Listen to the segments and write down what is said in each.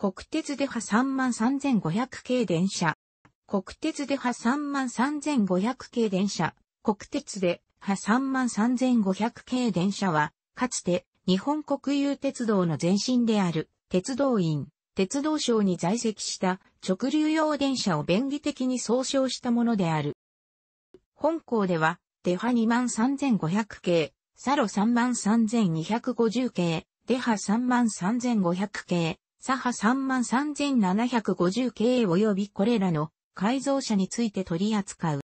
国鉄では33500系電車。国鉄では33500系電車。国鉄では33500系電車は、かつて日本国有鉄道の前身である鉄道院、鉄道省に在籍した直流用電車を便宜的に総称したものである。本校では、デハ23500系、サロ33250系、デハ33500系、左派33750系及びこれらの改造車について取り扱う。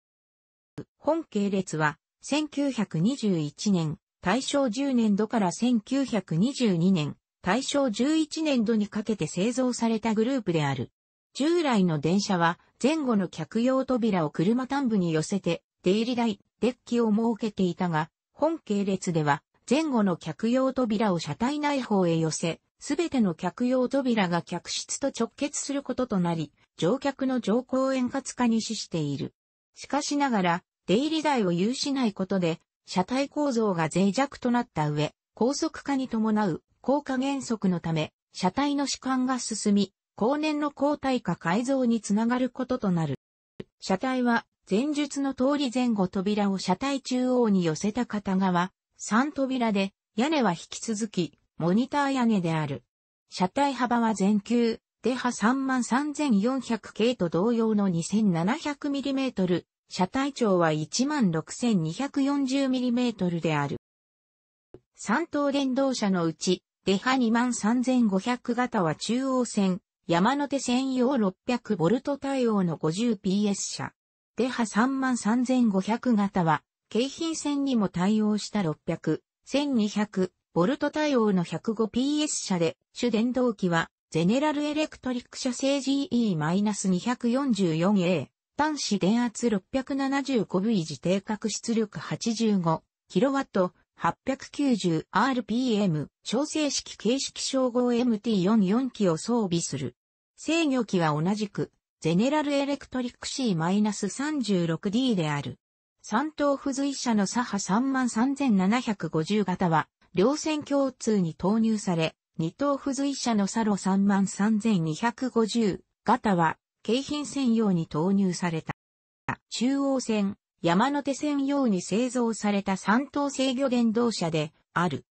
本系列は、1921年、大正10年度から1922年、大正11年度にかけて製造されたグループである。従来の電車は前後の客用扉を車端部に寄せて出入り台、デッキを設けていたが、本系列では前後の客用扉を車体内方へ寄せ、すべての客用扉が客室と直結することとなり、乗客の乗降円滑化に資している。しかしながら、出入り台を有しないことで、車体構造が脆弱となった上、高速化に伴う高架減速のため、車体の主観が進み、後年の交代化改造につながることとなる。車体は、前述の通り前後扉を車体中央に寄せた片側、3扉で、屋根は引き続き、モニター屋根である。車体幅は全球、デハ33400 k と同様の 2700mm、車体長は 16240mm である。3等電動車のうち、デハ23500型は中央線、山手専用 600V 対応の 50PS 車。デハ33500型は、京浜線にも対応した600、1200、ボルト対応の 105PS 車で、主電動機は、ゼネラルエレクトリック社製 GE-244A、端子電圧 675V 自定格出力 85kW、890rpm、調整式形式称号 MT44 機を装備する。制御機は同じく、ゼネラルエレクトリック C-36D である。三等付随車の左派33750型は、両線共通に投入され、二等付随車のサロ33,250型は、京浜専用に投入された。中央線、山手線用に製造された三等制御電動車で、ある。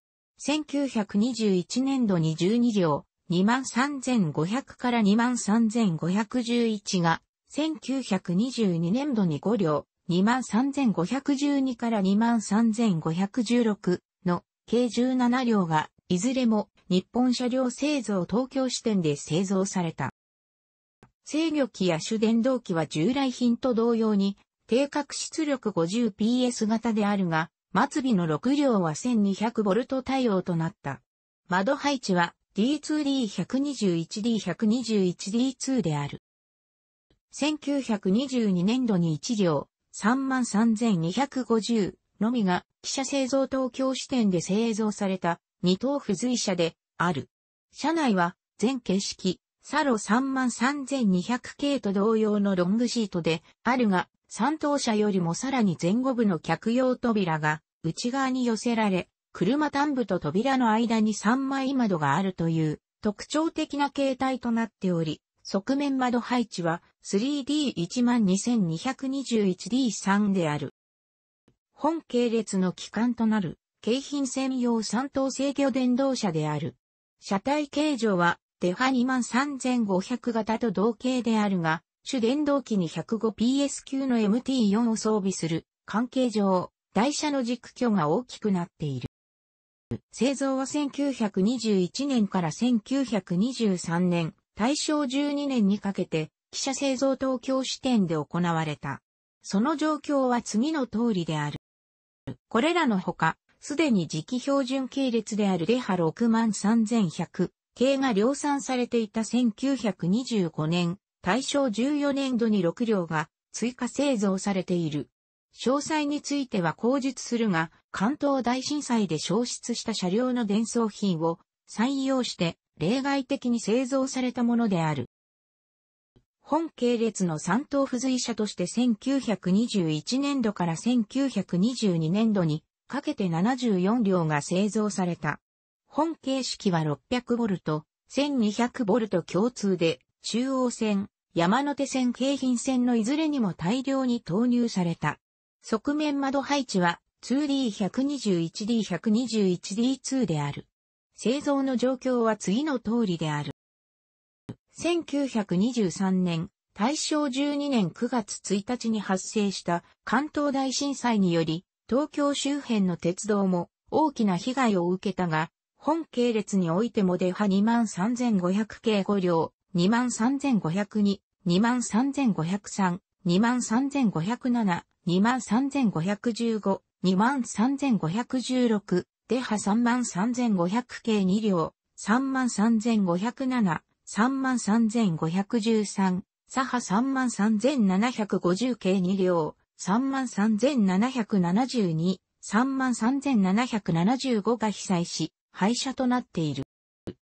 1921年度に12両、23,500から23,511が、1922年度に5両、23,512から23,516計17両が、いずれも日本車両製造東京支店で製造された。制御機や主電動機は従来品と同様に、定格出力 50PS 型であるが、末尾の6両は 1200V 対応となった。窓配置は D2D121D121D2 である。1922年度に1両、33,250のみが、記者製造東京支店で製造された、二等付随車で、ある。車内は、全形式、サロ33200系と同様のロングシートで、あるが、三等車よりもさらに前後部の客用扉が、内側に寄せられ、車端部と扉の間に3枚窓があるという、特徴的な形態となっており、側面窓配置は 3D12221D3 である。本系列の機関となる、京浜専用三等制御電動車である。車体形状は、デファ23500型と同型であるが、主電動機に 105PS 級の MT4 を装備する関係上、台車の軸距が大きくなっている。製造は1921年から1923年、大正12年にかけて、汽車製造東京支店で行われた。その状況は次の通りである。これらのほか、すでに時期標準系列であるレハ63100系が量産されていた1925年、大正14年度に6両が追加製造されている。詳細については口述するが、関東大震災で消失した車両の伝送品を採用して例外的に製造されたものである。本系列の三等付随車として1921年度から1922年度にかけて74両が製造された。本形式は6 0 0ト、1 2 0 0ト共通で中央線、山手線京浜線のいずれにも大量に投入された。側面窓配置は 2D121D121D2 である。製造の状況は次の通りである。1923年、大正12年9月1日に発生した関東大震災により、東京周辺の鉄道も大きな被害を受けたが、本系列においても出派23,500系5両、23,502、23,503、23,507、23,515、23,516、出派33,500系2両、33,507、33,513、左派33,750系2両、33,772、33,775が被災し、廃車となっている。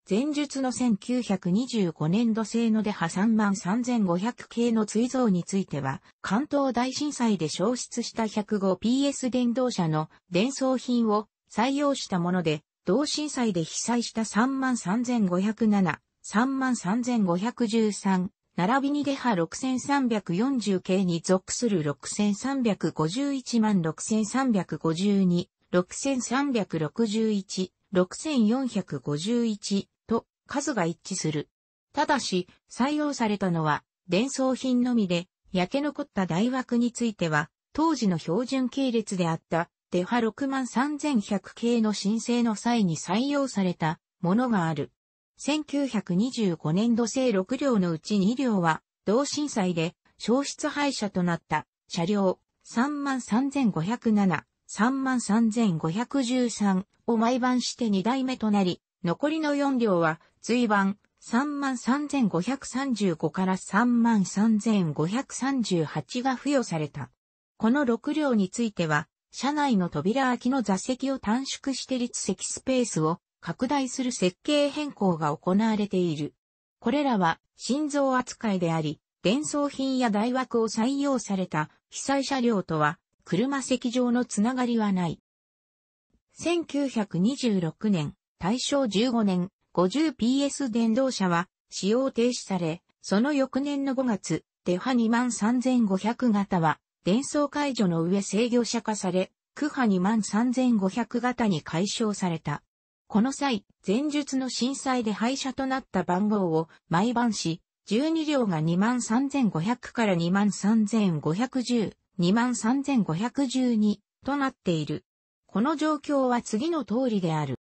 前述の1925年度製ので派33,500系の追増については、関東大震災で消失した 105PS 電動車の伝送品を採用したもので、同震災で被災した33,507、33513、並びに下波6340系に属する6351万6352、6361、6451と数が一致する。ただし、採用されたのは、伝送品のみで、焼け残った大枠については、当時の標準系列であった、デハ63,100系の申請の際に採用されたものがある。1925年度制6両のうち2両は、同震災で消失廃車となった車両33,507、33,513を毎晩して2代目となり、残りの4両は、追番33,535から33,538が付与された。この6両については、車内の扉空きの座席を短縮して立席スペースを拡大する設計変更が行われている。これらは心臓扱いであり、伝送品や大枠を採用された被災車両とは車席上のつながりはない。1926年、大正15年、50PS 電動車は使用停止され、その翌年の5月、デハ23500型は、伝送解除の上制御車化され、クハ23500型に解消された。この際、前述の震災で廃車となった番号を毎晩し、12両が23,500から23,510、23,512となっている。この状況は次の通りである。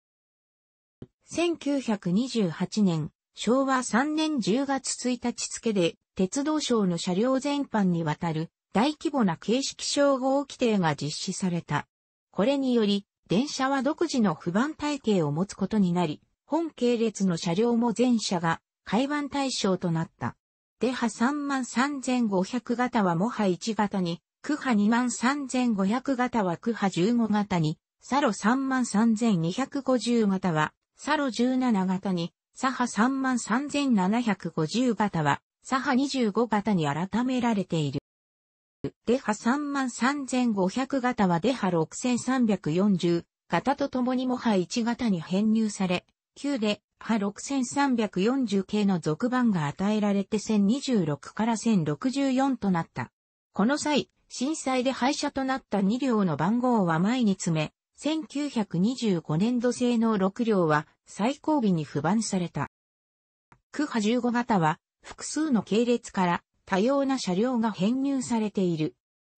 1928年、昭和3年10月1日付で、鉄道省の車両全般にわたる大規模な形式称号規定が実施された。これにより、電車は独自の不番体系を持つことになり、本系列の車両も全車が会番対象となった。デハ33500型はモハ1型に、クハ23500型はクハ15型に、サロ33250型は、サロ17型に、サハ33750型は、サハ25型に改められている。デハ33500型はデハ6340型とともにもハ1型に編入され、旧でハ6340系の続番が与えられて1026から1064となった。この際、震災で廃車となった2両の番号は前に詰め、1925年度製の6両は最後尾に不番された。クハ15型は複数の系列から多様な車両が編入されている。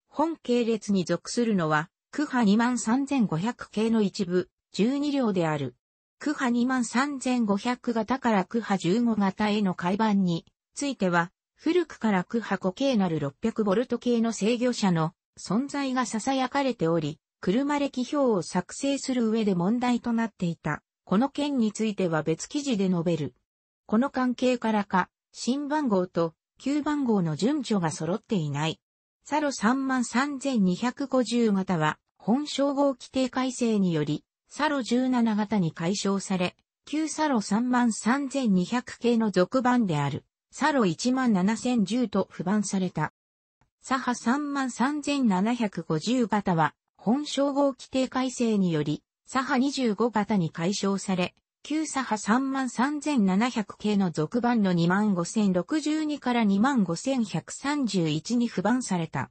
本系列に属するのは、区波23500系の一部、12両である。区波23500型から区波15型への改版については、古くから区波5形なる6 0 0ト系の制御車の存在が囁かれており、車歴表を作成する上で問題となっていた。この件については別記事で述べる。この関係からか、新番号と9番号の順序が揃っていない。サロ33250型は、本称号規定改正により、サロ17型に解消され、旧サロ33200系の続版である、サロ17010と不番された。サハ33750型は、本称号規定改正により、サハ25型に解消され、旧左派33700系の続版の25062から25131に不版された。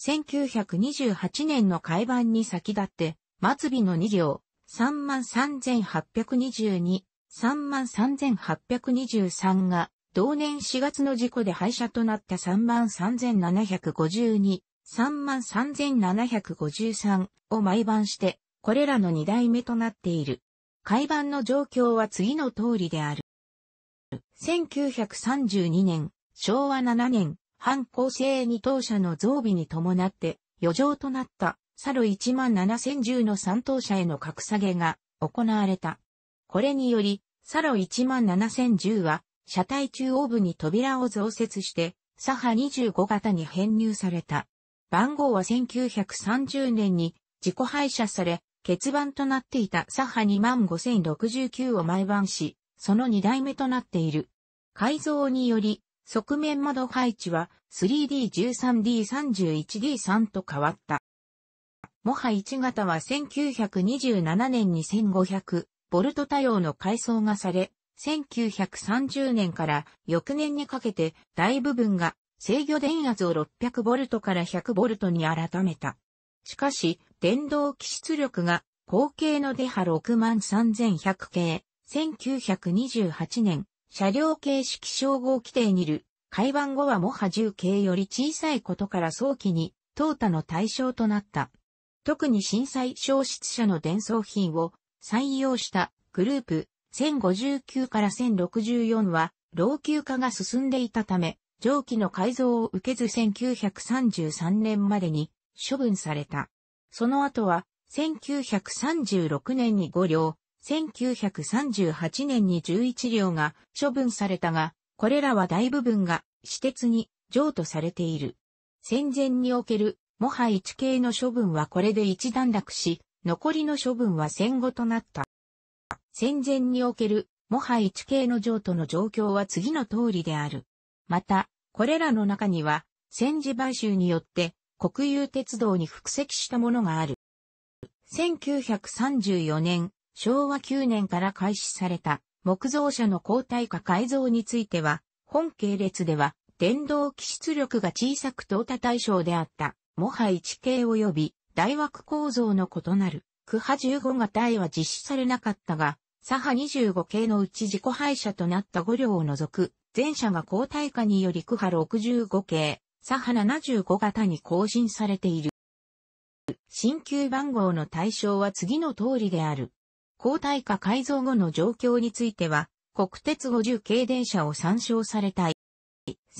1928年の改版に先立って、末尾の2行、33822、33823が、同年4月の事故で廃車となった33752、33753を毎晩して、これらの2代目となっている。海盤の状況は次の通りである。1932年、昭和7年、反抗性二等車の増備に伴って余剰となったサロ17010の3等車への格下げが行われた。これにより、サロ17010は車体中央部に扉を増設して左派25型に編入された。番号は1930年に自己廃車され、欠番となっていた左派25069を毎晩し、その2代目となっている。改造により、側面窓配置は 3D13D31D3 と変わった。モハ1型は1927年に1500ボルト多様の改装がされ、1930年から翌年にかけて大部分が制御電圧を600ボルトから100ボルトに改めた。しかし、電動機出力が後継のデハ63100系、1928年、車両形式称号規定にる、改版後はモハ10系より小さいことから早期に、淘汰の対象となった。特に震災消失者の伝送品を採用したグループ1059から1064は老朽化が進んでいたため、上記の改造を受けず1933年までに処分された。その後は、1936年に5両、1938年に11両が処分されたが、これらは大部分が私鉄に譲渡されている。戦前における、もは一系の処分はこれで一段落し、残りの処分は戦後となった。戦前における、もは一系の譲渡の状況は次の通りである。また、これらの中には、戦時買収によって国有鉄道に複積したものがある。1934年、昭和9年から開始された木造車の交体化改造については、本系列では電動機出力が小さく淘汰対象であった、もは1系及び大枠構造の異なる、区派15型へは実施されなかったが、左派25系のうち自己廃車となった5両を除く、全車が交体化により区派65系、サハ75型に更新されている。新旧番号の対象は次の通りである。交代化改造後の状況については、国鉄50系電車を参照されたい。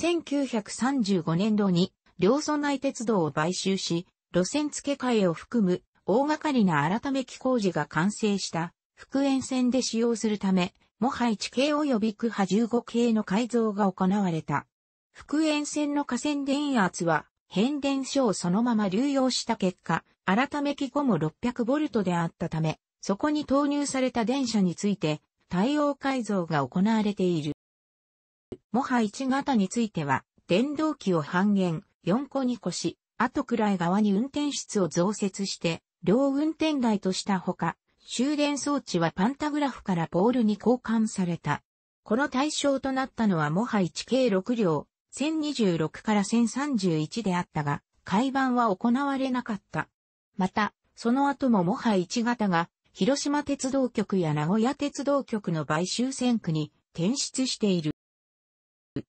1935年度に、両村内鉄道を買収し、路線付け替えを含む大掛かりな改め機工事が完成した復縁線で使用するため、もはい地形及び区波15系の改造が行われた。復縁線の河川電圧は、変電所をそのまま流用した結果、改め機後も 600V であったため、そこに投入された電車について、対応改造が行われている。モハ1型については、電動機を半減、4個2個し、後くらい側に運転室を増設して、両運転台としたほか、終電装置はパンタグラフからポールに交換された。この対象となったのはモハ1計6両、1026から1031であったが、改版は行われなかった。また、その後ももは1型が、広島鉄道局や名古屋鉄道局の買収線区に転出している。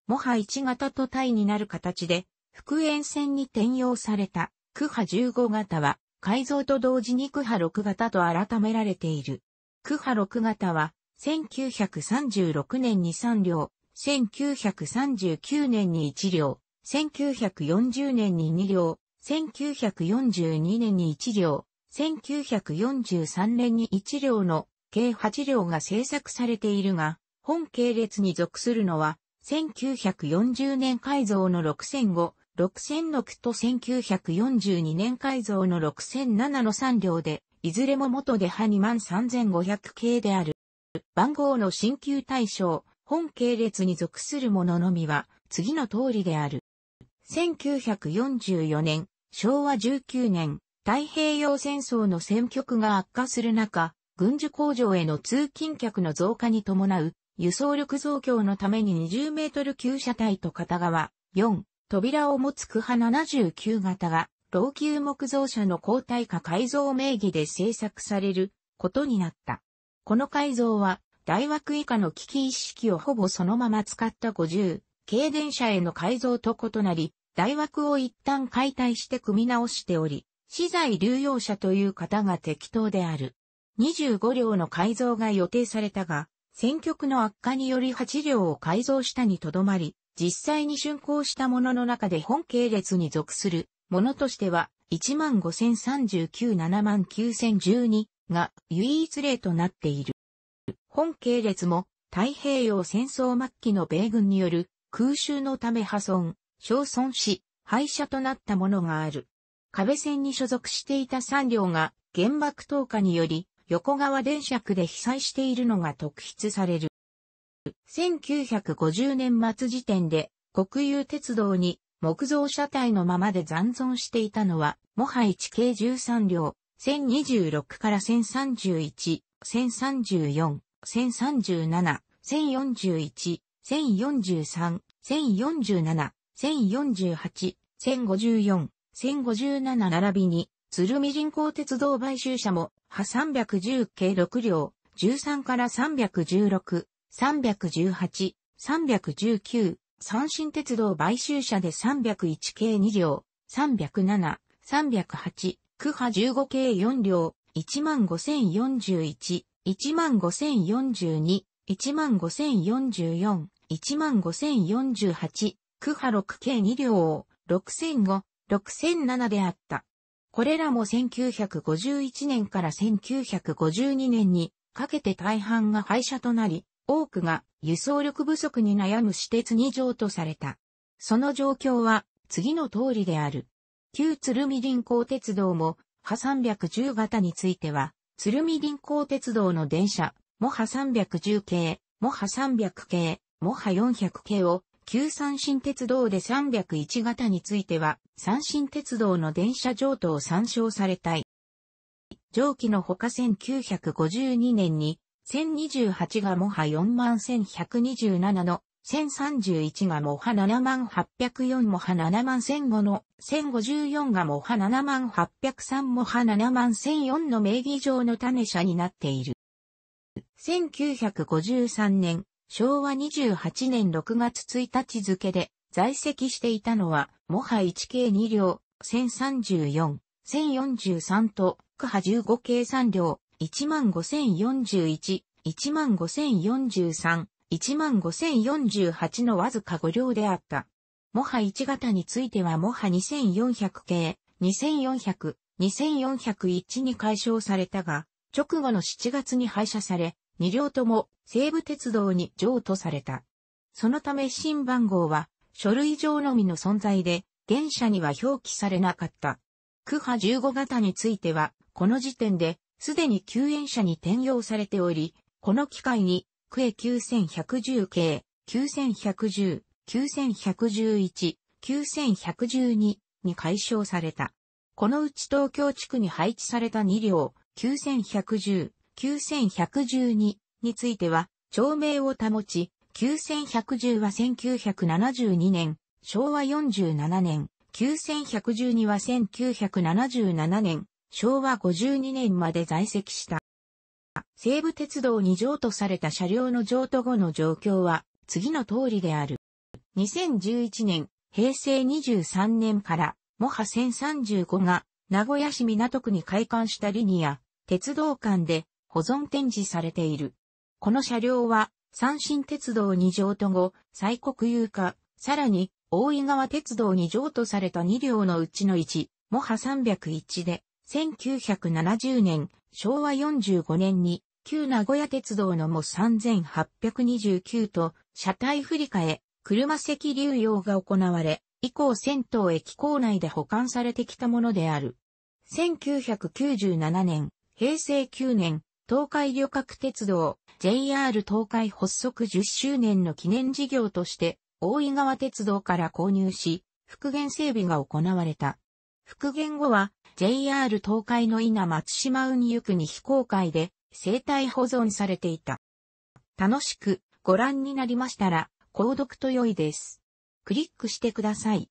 もは1型と対になる形で、福縁線に転用された、区波15型は、改造と同時に区波6型と改められている。区波6型は、1936年に3両、1939年に1両、1940年に2両、1942年に1両、1943年に1両の計8両が制作されているが、本系列に属するのは、1940年改造の6005、6006と1942年改造の6007の3両で、いずれも元で派2万3500系である。番号の新旧対象、本系列に属するもののみは、次の通りである。1944年、昭和19年、太平洋戦争の戦局が悪化する中、軍需工場への通勤客の増加に伴う、輸送力増強のために20メートル級車体と片側、4、扉を持つ区派79型が、老朽木造車の交代化改造名義で製作されることになった。この改造は大枠以下の危機意識をほぼそのまま使った50、軽電車への改造と異なり、大枠を一旦解体して組み直しており、資材流用車という方が適当である。25両の改造が予定されたが、選挙区の悪化により8両を改造したにとどまり、実際に竣工したものの中で本系列に属するものとしては、15,039,79,012が唯一例となっている。本系列も太平洋戦争末期の米軍による空襲のため破損、焼損し、廃車となったものがある。壁線に所属していた3両が原爆投下により横川電車区で被災しているのが特筆される。1950年末時点で国有鉄道に木造車体のままで残存していたのは、もは地形13両、1026から1031、1034、1037、1041、1043、1047、1048、1054、1057並びに、鶴見人工鉄道買収者も、派310系6両、13から316、318、319、三新鉄道買収者で301系2両、307、308、区派15系4両、15041、15042、15044、15048、区波6計2両、6005、6007であった。これらも1951年から1952年にかけて大半が廃車となり、多くが輸送力不足に悩む私鉄に条とされた。その状況は次の通りである。旧鶴見林港鉄道も、波310型については、鶴見臨行鉄道の電車、モハ310系、モハ300系、モハ400系を、旧三新鉄道で301型については、三新鉄道の電車上等参照されたい。上記のほか1952年に、1028がモハ41127の1031がモハ7万804モハ7万1005の1054がモハ7万803モハ7万1004の名義上の種社になっている。1953年、昭和28年6月1日付で在籍していたのは、モハ1 k 2両、1034、1043と、区ハ15系3両、15041、15043、15048のわずか5両であった。モハ1型についてはモハ2400系、2400、2401に解消されたが、直後の7月に廃車され、2両とも西武鉄道に譲渡された。そのため新番号は書類上のみの存在で、現車には表記されなかった。区派15型については、この時点で、すでに救援車に転用されており、この機会にクエ9110系、9110、9111、9112に解消された。このうち東京地区に配置された2両、9110、9112については、町名を保ち、9110は1972年、昭和47年、9112は1977年、昭和52年まで在籍した。西武鉄道に譲渡された車両の譲渡後の状況は次の通りである。2011年、平成23年からモハ1035が名古屋市港区に開館したリニア、鉄道館で保存展示されている。この車両は、三新鉄道に譲渡後、再国有化、さらに、大井川鉄道に譲渡された2両のうちの1、モハ301で、1970年、昭和45年に旧名古屋鉄道のも3829と車体振り替え、車席流用が行われ、以降銭湯駅構内で保管されてきたものである。1997年、平成9年、東海旅客鉄道 JR 東海発足10周年の記念事業として、大井川鉄道から購入し、復元整備が行われた。復元後は、JR 東海の稲松島運輸区に非公開で生態保存されていた。楽しくご覧になりましたら、購読と良いです。クリックしてください。